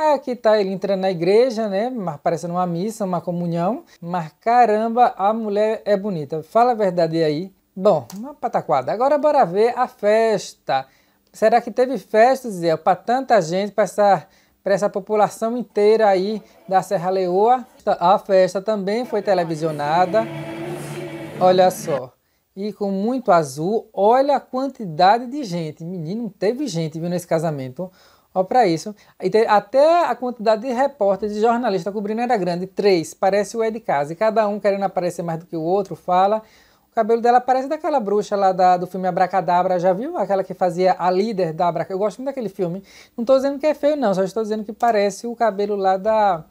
Aí é, aqui tá ele entrando na igreja, né? Parecendo uma missa, uma comunhão. Mas caramba, a mulher é bonita. Fala a verdade aí. Bom, uma pataquada. Agora bora ver a festa. Será que teve festa, Zé, para tanta gente, para essa, essa população inteira aí da Serra Leoa? A festa também foi televisionada. Olha só. E com muito azul, olha a quantidade de gente. Menino, teve gente, viu, nesse casamento. Ó, para isso. Até a quantidade de repórteres e jornalistas cobrindo era grande. Três, parece o Ed Case casa. E cada um querendo aparecer mais do que o outro, fala. O cabelo dela parece daquela bruxa lá da, do filme Abracadabra, já viu? Aquela que fazia a líder da Abracadabra. Eu gosto muito daquele filme. Não estou dizendo que é feio, não. Só estou dizendo que parece o cabelo lá da,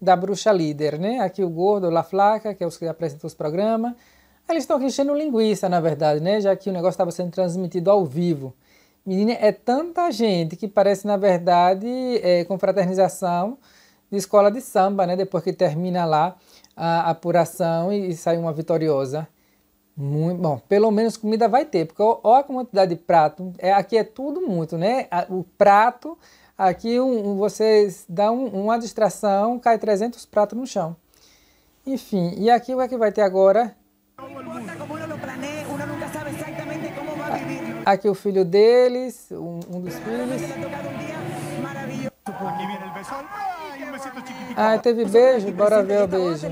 da bruxa líder, né? Aqui o gordo, La Flaca, que é os que apresentam os programas. Eles estão aqui enchendo linguiça, na verdade, né? Já que o negócio estava sendo transmitido ao vivo. Menina, é tanta gente que parece, na verdade, é, confraternização de escola de samba, né? Depois que termina lá a apuração e, e sai uma vitoriosa. Muito bom. Pelo menos comida vai ter, porque olha a quantidade de prato. É, aqui é tudo muito, né? O prato, aqui um, um dá uma distração, cai 300 pratos no chão. Enfim, e aqui o que é que vai ter agora? Aqui é o filho deles, um, um dos filhos. Ah, teve beijo? Bora ver o beijo.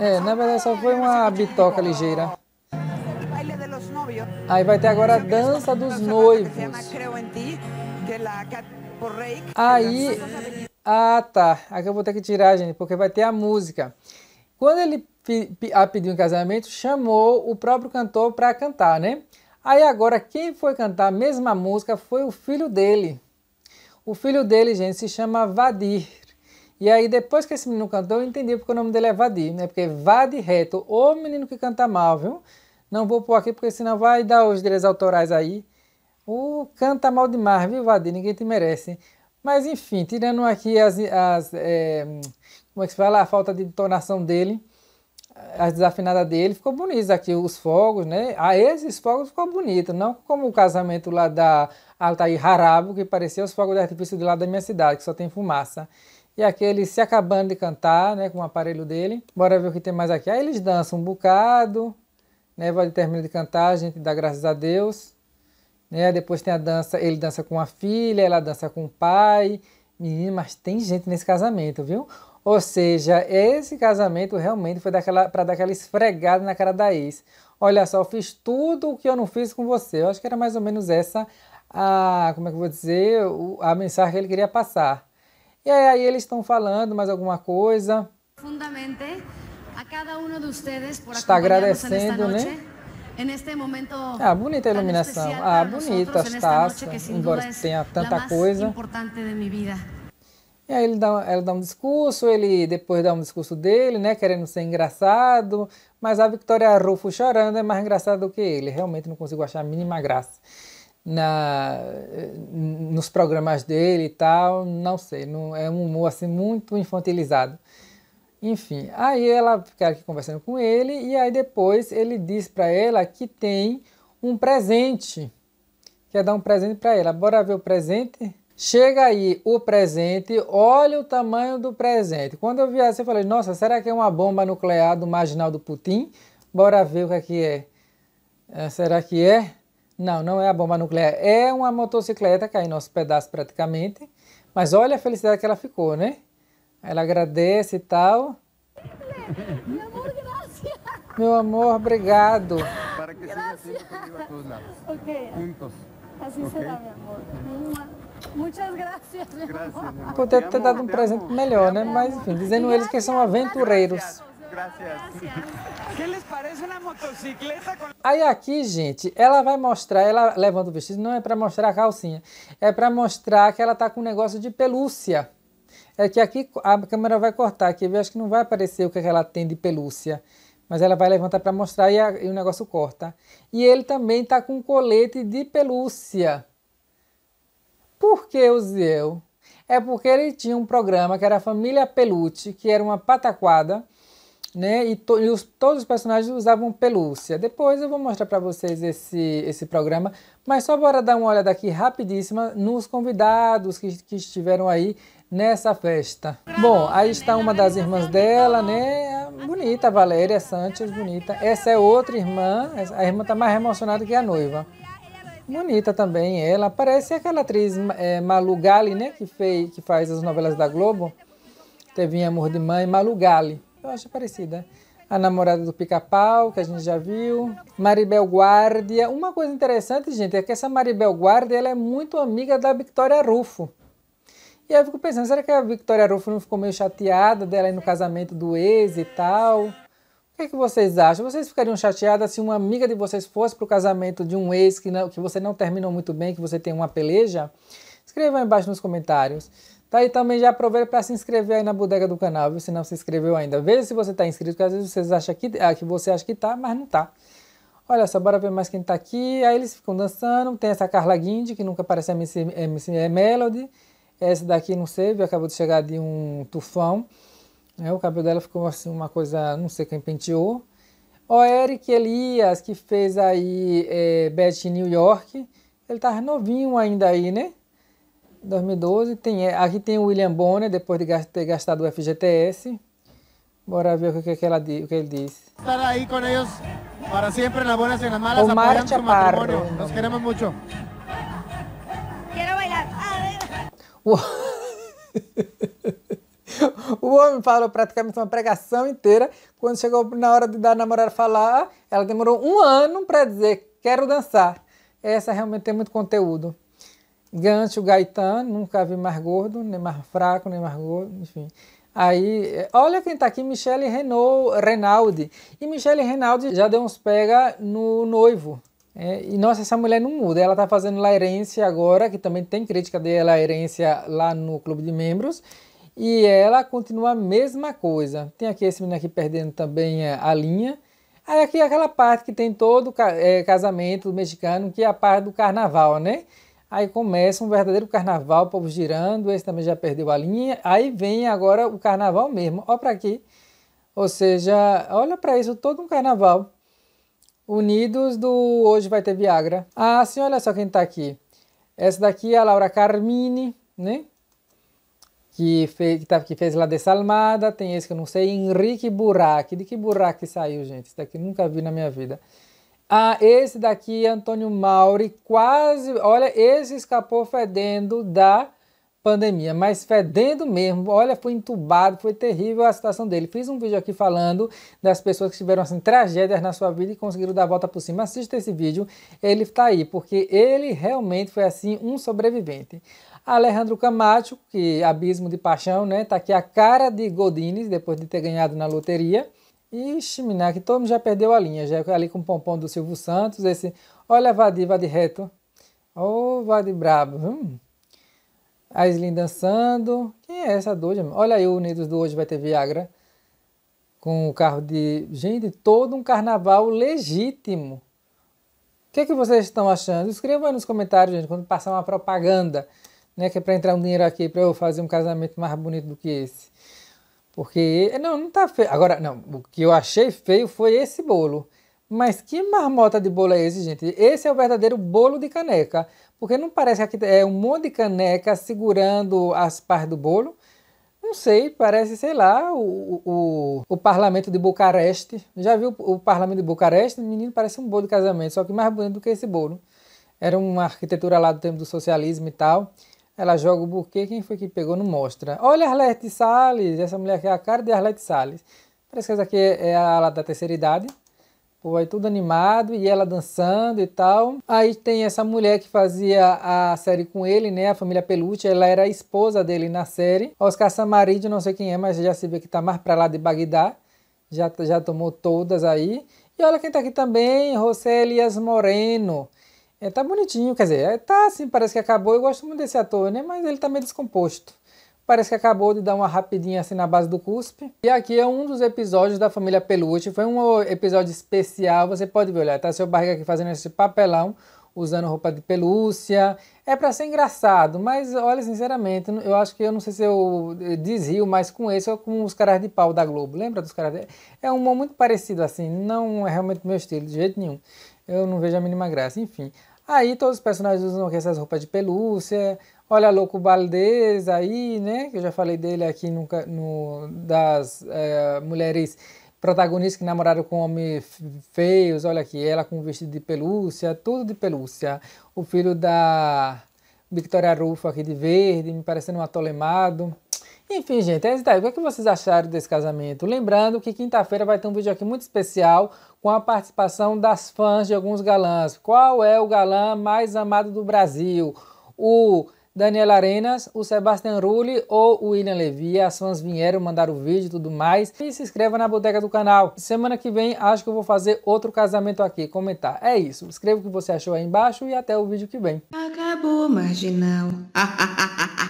É, na verdade só foi uma bitoca ligeira. Aí vai ter agora a dança dos noivos. Aí. Ah, tá. Aqui eu vou ter que tirar, gente, porque vai ter a música. Quando ele a pediu em casamento, chamou o próprio cantor para cantar, né? Aí agora quem foi cantar a mesma música foi o filho dele. O filho dele, gente, se chama Vadir. E aí depois que esse menino cantou, eu entendi porque o nome dele é Vadir, né? Porque Vade Reto, o menino que canta mal, viu? Não vou pôr aqui porque senão vai dar os direitos autorais aí. O canta mal demais, viu, Vadir? Ninguém te merece. Mas enfim, tirando aqui as, as é, como é que se fala, a falta de entonação dele, a desafinada dele ficou bonita aqui os fogos, né? A ah, esses fogos ficou bonito, não como o casamento lá da Altair Harabo, que parecia os fogos de artifício do lado da minha cidade, que só tem fumaça. E aquele se acabando de cantar, né, com o aparelho dele. Bora ver o que tem mais aqui. Aí eles dançam um bocado, né, vai termina de cantar, a gente dá graças a Deus. Né? Depois tem a dança, ele dança com a filha, ela dança com o pai. menina mas tem gente nesse casamento, viu? Ou seja, esse casamento realmente foi para dar aquela esfregada na cara da ex. Olha só, eu fiz tudo o que eu não fiz com você. Eu acho que era mais ou menos essa a, como é que eu vou dizer, a mensagem que ele queria passar. E aí eles estão falando mais alguma coisa. a cada um de vocês por Está agradecendo, noite, né? Momento, ah, bonita a iluminação. Ah, bonita, Estácia, embora tenha tanta coisa. importante de minha vida. E aí ele dá, ela dá um discurso, ele depois dá um discurso dele, né, querendo ser engraçado, mas a Victoria Rufo chorando é mais engraçada do que ele. Realmente não consigo achar a mínima graça na nos programas dele e tal, não sei, não é um humor assim muito infantilizado. Enfim, aí ela fica aqui conversando com ele e aí depois ele diz para ela que tem um presente. Quer dar um presente para ela. Bora ver o presente? Chega aí o presente, olha o tamanho do presente. Quando eu vi assim, eu falei, nossa, será que é uma bomba nuclear do marginal do Putin? Bora ver o que é que é. é será que é? Não, não é a bomba nuclear. É uma motocicleta caindo aos pedaços praticamente. Mas olha a felicidade que ela ficou, né? Ela agradece e tal. Meu amor, Meu amor, obrigado. Para que seja a todos lados. Ok. Juntos. Assim okay. será, meu amor. Muitas graças, meu ter dado um presente melhor, né? Mas, enfim, dizendo eles que são aventureiros. Aí aqui, gente, ela vai mostrar, ela levanta o vestido, não é para mostrar a calcinha, é para mostrar que ela tá com um negócio de pelúcia. É que aqui a câmera vai cortar aqui, eu acho que não vai aparecer o é que, ela tem de pelúcia mas ela vai levantar para mostrar e, a, e, o negócio corta. E ele também tá com um colete de pelúcia. Por que o Ziel? É porque ele tinha um programa que era a Família Pelute, que era uma pataquada, né? E, to, e os, todos os personagens usavam pelúcia. Depois eu vou mostrar para vocês esse, esse programa, mas só bora dar uma olhada aqui rapidíssima nos convidados que, que estiveram aí nessa festa. Bom, aí está uma das irmãs dela, né? Bonita, Valéria Santos, bonita. Essa é outra irmã, a irmã está mais emocionada que a noiva. Bonita também ela. Parece aquela atriz é, Malu né? Que, fez, que faz as novelas da Globo. Teve Amor de Mãe, Malu Eu acho parecida. A Namorada do Pica-Pau, que a gente já viu. Maribel Guardia. Uma coisa interessante, gente, é que essa Maribel Guardia ela é muito amiga da Victoria Rufo. E aí eu fico pensando, será que a Victoria Rufo não ficou meio chateada dela ir no casamento do ex e tal? O que, é que, vocês acham? Vocês ficariam chateadas se uma amiga de vocês fosse para o casamento de um ex que, não, que você não terminou muito bem, que você tem uma peleja? Escreva aí embaixo nos comentários. Tá, aí também já aproveita para se inscrever aí na bodega do canal, viu? Se não se inscreveu ainda. Veja se você está inscrito, porque às vezes vocês acham que, ah, que você acha que tá, mas não tá. Olha só, bora ver mais quem tá aqui. Aí eles ficam dançando. Tem essa Carla Guindi, que nunca aparece MC, MC Melody. Essa daqui, não sei, viu? acabou de chegar de um tufão. É, o cabelo dela ficou assim, uma coisa, não sei quem penteou. O Eric Elias, que fez aí é, in New York, ele tá novinho ainda aí, né? 2012. Tem, é, aqui tem o William Bonner, depois de ter gastado o FGTS. Bora ver o que, que, ela, o que ele diz. Estar aí com eles para sempre, nas boas e nas malas, apoiando seu matrimônio. Nos queremos muito. Quero bailar. Uau. o homem falou praticamente uma pregação inteira. Quando chegou na hora de dar namorada falar, ela demorou um ano para dizer quero dançar. Essa realmente tem muito conteúdo. Gancho Gaitan, nunca vi mais gordo, nem mais fraco, nem mais gordo, enfim. Aí, olha quem está aqui, Michele Renaud, E Michele Renaldi já deu uns pega no noivo. É, e nossa, essa mulher não muda. Ela tá fazendo La Herência agora, que também tem crítica dela, La Herência, lá no Clube de Membros. E ela continua a mesma coisa. Tem aqui esse menino aqui perdendo também é, a linha. Aí aqui é aquela parte que tem todo é, casamento mexicano, que é a parte do carnaval, né? Aí começa um verdadeiro carnaval, o povo girando, esse também já perdeu a linha. Aí vem agora o carnaval mesmo. Olha para aqui. Ou seja, olha para isso, todo um carnaval. Unidos do Hoje Vai Ter Viagra. Ah, sim, olha só quem está aqui. Essa daqui é a Laura Carmine, né? que fez, que fez de Salmada tem esse que eu não sei, Henrique Burak. De que Burak saiu, gente? Esse daqui nunca vi na minha vida. Ah, esse daqui, Antônio Mauri, quase. Olha, esse escapou fedendo da pandemia, mas fedendo mesmo. Olha, foi entubado, foi terrível a situação dele. Fiz um vídeo aqui falando das pessoas que tiveram assim tragédias na sua vida e conseguiram dar a volta por cima. Assista esse vídeo, ele está aí, porque ele realmente foi assim um sobrevivente. Alejandro Camacho, que é abismo de paixão, né? Tá aqui a cara de Godinez, depois de ter ganhado na loteria. Ixi, menina, que todo mundo já perdeu a linha, já ali com o pompom do Silvio Santos, esse, olha Vadir, Vadir reto, ô oh, Vadir brabo, hum. a Slim dançando, quem é essa doida? Olha aí o Unidos do Hoje vai ter Viagra, com o carro de, gente, todo um carnaval legítimo. O que, é que vocês estão achando? Escrevam aí nos comentários, gente, quando passar uma propaganda né? Que é para entrar um dinheiro aqui para eu fazer um casamento mais bonito do que esse. Porque, eh, não, não tá feio. Agora, não, o que eu achei feio foi esse bolo. Mas que marmota de bolo é esse, gente? Esse é o verdadeiro bolo de caneca. Porque não parece que é um monte de caneca segurando as partes do bolo. Não sei, parece, sei lá, o, o, o parlamento de Bucareste. Já viu o parlamento de Bucareste? Menino, parece um bolo de casamento, só que mais bonito do que esse bolo. Era uma arquitetura lá do tempo do socialismo e tal. Ela joga o buquê, quem foi que pegou não mostra. Olha Arlete Salles, essa mulher aqui é a cara de Arlete Salles. Parece que essa aqui é a ala da terceira idade. Pô, aí tudo animado e ela dançando e tal. Aí tem essa mulher que fazia a série com ele, né? A família Peluche, ela era a esposa dele na série. Oscar Samarid, não sei quem é, mas já se vê que tá mais pra lá de Bagdá. Já, já tomou todas aí. E olha quem tá aqui também, José Elias Moreno. É tá bonitinho, quer dizer, é, tá assim, parece que acabou. Eu gosto muito desse ator, né? Mas ele tá meio descomposto. Parece que acabou de dar uma rapidinha assim na base do cuspe. E aqui é um dos episódios da família Peluche. Foi um episódio especial, você pode ver, olha, tá seu barriga aqui fazendo esse papelão, usando roupa de pelúcia. É para ser engraçado, mas olha, sinceramente, eu acho que eu não sei se eu eh, desrio mais com esse ou com os caras de pau da Globo. Lembra dos caras de... É um humor muito parecido assim, não é realmente meu estilo, de jeito nenhum. Eu não vejo a mínima graça, enfim. Aí todos os personagens usam essas roupas de pelúcia. Olha Louco Valdez aí, né? Que eu já falei dele aqui no, no das é, mulheres protagonistas que namoraram com homens feios. Olha aqui, ela com vestido de pelúcia, tudo de pelúcia. O filho da Victoria Rufo aqui de verde, me parecendo um atolemado. Enfim, gente, é isso daí. O que, é que vocês acharam desse casamento? Lembrando que quinta-feira vai ter um vídeo aqui muito especial com a participação das fãs de alguns galãs. Qual é o galã mais amado do Brasil? O Daniel Arenas, o Sebastian Rulli ou o William Levy. As fãs vieram, mandaram o vídeo e tudo mais. E se inscreva na boteca do canal. Semana que vem acho que eu vou fazer outro casamento aqui, comentar. É isso. Escreva o que você achou aí embaixo e até o vídeo que vem. Acabou, marginal.